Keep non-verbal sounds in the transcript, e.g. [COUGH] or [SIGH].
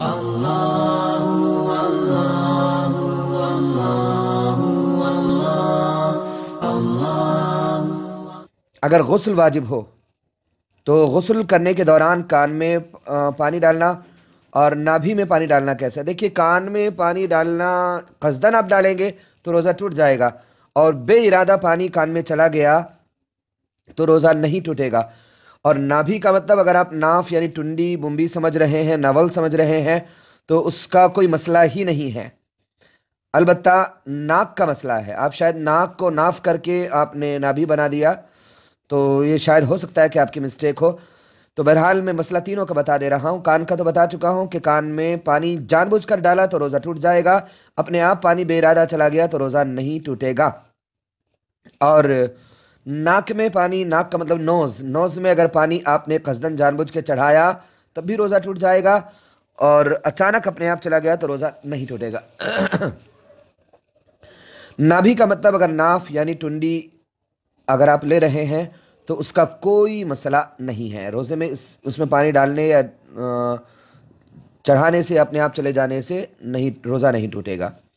अगर गसल वाजिब हो तो गसल करने के दौरान कान में पानी डालना और नाभि में पानी डालना कैसा देखिए कान में पानी डालना कसदन आप डालेंगे तो रोज़ा टूट जाएगा और बे इरादा पानी कान में चला गया तो रोज़ा नहीं टूटेगा और नाभि का मतलब अगर आप नाफ यानी टुंडी बुम्बी समझ रहे हैं नवल समझ रहे हैं तो उसका कोई मसला ही नहीं है अलबत् नाक का मसला है आप शायद नाक को नाफ करके आपने नाभि बना दिया तो ये शायद हो सकता है कि आपकी मिस्टेक हो तो बहरहाल मैं मसला तीनों का बता दे रहा हूँ कान का तो बता चुका हूँ कि कान में पानी जानबूझकर डाला तो रोज़ा टूट जाएगा अपने आप पानी बेरादा चला गया तो रोज़ा नहीं टूटेगा और नाक में पानी नाक का मतलब नोज़ नोज़ में अगर पानी आपने कसदन जानबूझ के चढ़ाया तब भी रोज़ा टूट जाएगा और अचानक अपने आप चला गया तो रोज़ा नहीं टूटेगा [CLEARS THROAT] नाभि का मतलब अगर नाफ यानी टुंडी अगर आप ले रहे हैं तो उसका कोई मसला नहीं है रोज़े में इस उसमें पानी डालने या चढ़ाने से अपने आप चले जाने से नहीं रोज़ा नहीं टूटेगा